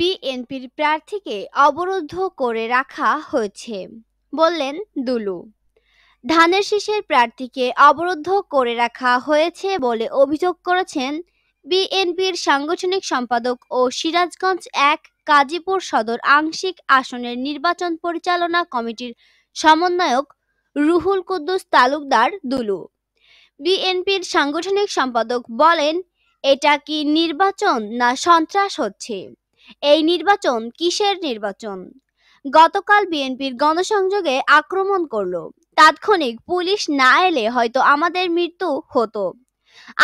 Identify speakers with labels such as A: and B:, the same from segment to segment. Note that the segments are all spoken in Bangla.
A: বিএনপির প্রার্থীকে অবরুদ্ধ করে রাখা হয়েছে বললেন দুলু ধানের শীষের প্রার্থীকে অবরুদ্ধ করে রাখা হয়েছে বলে অভিযোগ করেছেন বিএনপির সাংগঠনিক সম্পাদক ও সিরাজগঞ্জ এক কাজীপুর সদর আংশিক আসনের নির্বাচন পরিচালনা কমিটির সমন্বয়ক রুহুল কুদ্দুস তালুকদার দুলু বিএনপির সাংগঠনিক সম্পাদক বলেন এটা কি নির্বাচন না সন্ত্রাস হচ্ছে এই নির্বাচন কিসের নির্বাচন গতকাল বিএনপির গণসংযোগে আক্রমণ করল তাৎক্ষণিক পুলিশ না এলে হয়তো আমাদের মৃত্যু হতো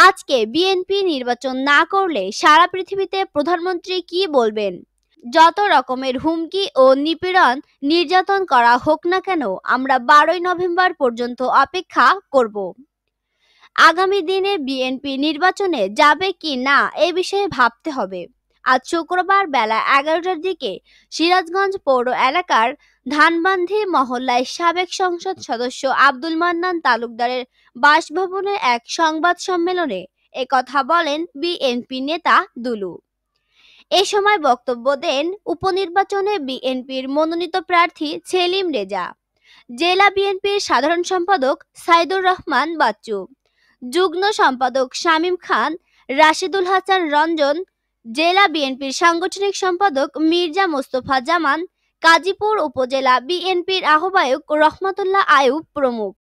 A: আজকে বিএনপি নির্বাচন না করলে সারা পৃথিবীতে প্রধানমন্ত্রী কি বলবেন যত রকমের হুমকি ও নিপীড়ন নির্যাতন করা হোক না কেন আমরা বারোই নভেম্বর পর্যন্ত অপেক্ষা করব আগামী দিনে বিএনপি নির্বাচনে যাবে কি না এ বিষয়ে ভাবতে হবে আজ শুক্রবার বেলা এগারোটার দিকে সিরাজগঞ্জ পৌর এলাকার ধানবান্ধি মহল্লায় সাবেক সংসদ সদস্য আব্দুল মান্নান তালুকদারের বাসভবনে এক সংবাদ সম্মেলনে একথা বলেন বিএনপি নেতা দুলু এ সময় বক্তব্য দেন উপনির্বাচনে বিএনপির মনোনীত প্রার্থী সেলিম রেজা জেলা বিএনপির সাধারণ সম্পাদক সাইদুর রহমান বাচ্চু যুগ্ম সম্পাদক শামীম খান রাশিদুল হাসান রঞ্জন জেলা বিএনপির সাংগঠনিক সম্পাদক মির্জা মোস্তফা জামান কাজীপুর উপজেলা বিএনপির আহ্বায়ক রহমতুল্লাহ আয়ুব প্রমুখ